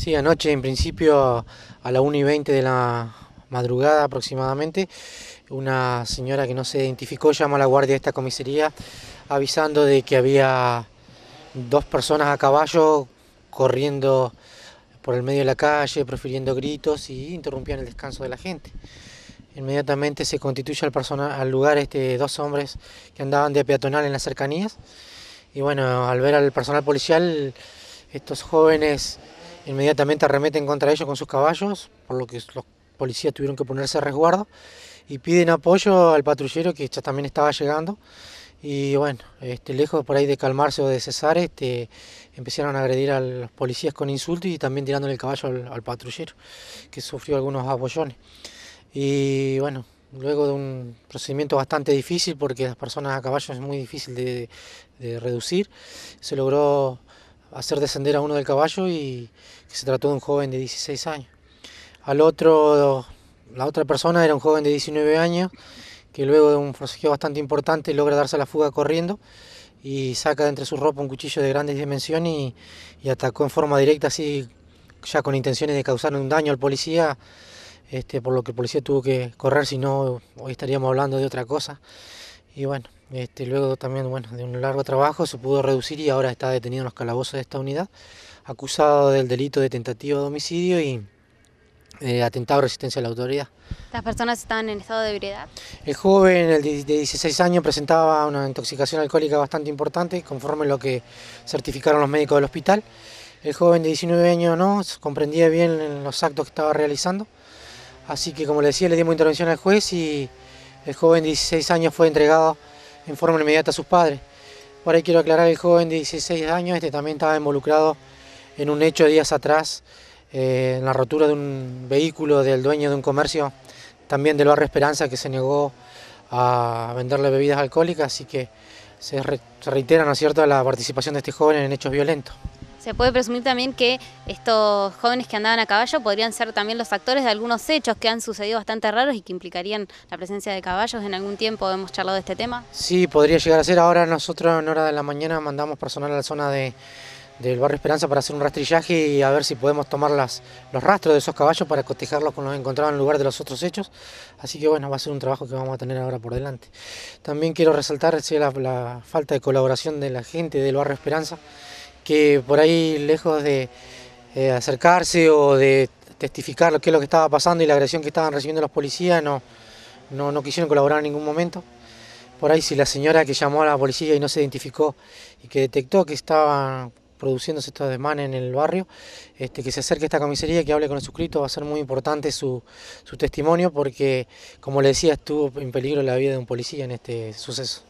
Sí, anoche en principio a la 1 y 20 de la madrugada aproximadamente, una señora que no se identificó llamó a la guardia de esta comisaría avisando de que había dos personas a caballo corriendo por el medio de la calle, profiriendo gritos y interrumpían el descanso de la gente. Inmediatamente se constituye al, personal al lugar este dos hombres que andaban de peatonal en las cercanías. Y bueno, al ver al personal policial, estos jóvenes Inmediatamente arremeten contra ellos con sus caballos, por lo que los policías tuvieron que ponerse a resguardo y piden apoyo al patrullero que ya también estaba llegando. Y bueno, este, lejos por ahí de calmarse o de cesar, este, empezaron a agredir a los policías con insultos y también tirándole el caballo al, patrullero, que sufrió algunos abollones. Y bueno, luego de un procedimiento bastante difícil, porque las personas a caballo es muy difícil de reducir, se logró hacer descender a uno del caballo y que se trató de un joven de 16 años. Al otro, la otra persona era un joven de 19 años que luego de un forcejeo bastante importante logra darse la fuga corriendo y saca de entre su ropa un cuchillo de grandes dimensiones y, atacó en forma directa así ya con intenciones de causar un daño al policía, este, por lo que el policía tuvo que correr, si no hoy estaríamos hablando de otra cosa. Y bueno, este, luego también bueno, de un largo trabajo se pudo reducir y ahora está detenido en los calabozos de esta unidad, acusado del delito de tentativa de homicidio y eh, atentado resistencia a la autoridad. ¿Las personas estaban en estado de ebriedad? El joven de 16 años presentaba una intoxicación alcohólica bastante importante, conforme lo que certificaron los médicos del hospital. El joven de 19 años no comprendía bien los actos que estaba realizando, así que como le decía, le dimos intervención al juez y el joven de 16 años fue entregado en forma inmediata a sus padres. Por ahí quiero aclarar, el joven de 16 años este también estaba involucrado en un hecho días atrás, eh, en la rotura de un vehículo del dueño de un comercio, también del barrio Esperanza, que se negó a venderle bebidas alcohólicas, así que se, reitera, la participación de este joven en hechos violentos. Se puede presumir también que estos jóvenes que andaban a caballo podrían ser también los factores de algunos hechos que han sucedido bastante raros y que implicarían la presencia de caballos en algún tiempo. ¿Hemos charlado de este tema? Sí, podría llegar a ser. Ahora nosotros en hora de la mañana mandamos personal a la zona del barrio Esperanza para hacer un rastrillaje y a ver si podemos tomar las, los rastros de esos caballos para cotejarlos con los encontrados en lugar de los otros hechos. Así que bueno, va a ser un trabajo que vamos a tener ahora por delante. También quiero resaltar la falta de colaboración de la gente del barrio Esperanza que por ahí lejos de eh, acercarse o de testificar lo que es lo que estaba pasando y la agresión que estaban recibiendo los policías, no, no, quisieron colaborar en ningún momento. Por ahí si la señora que llamó a la policía y no se identificó y que detectó que estaban produciéndose estos desmanes en el barrio, este, que se acerque a esta comisaría, que hable con el suscrito, va a ser muy importante su, su testimonio porque, como le decía, estuvo en peligro la vida de un policía en este suceso.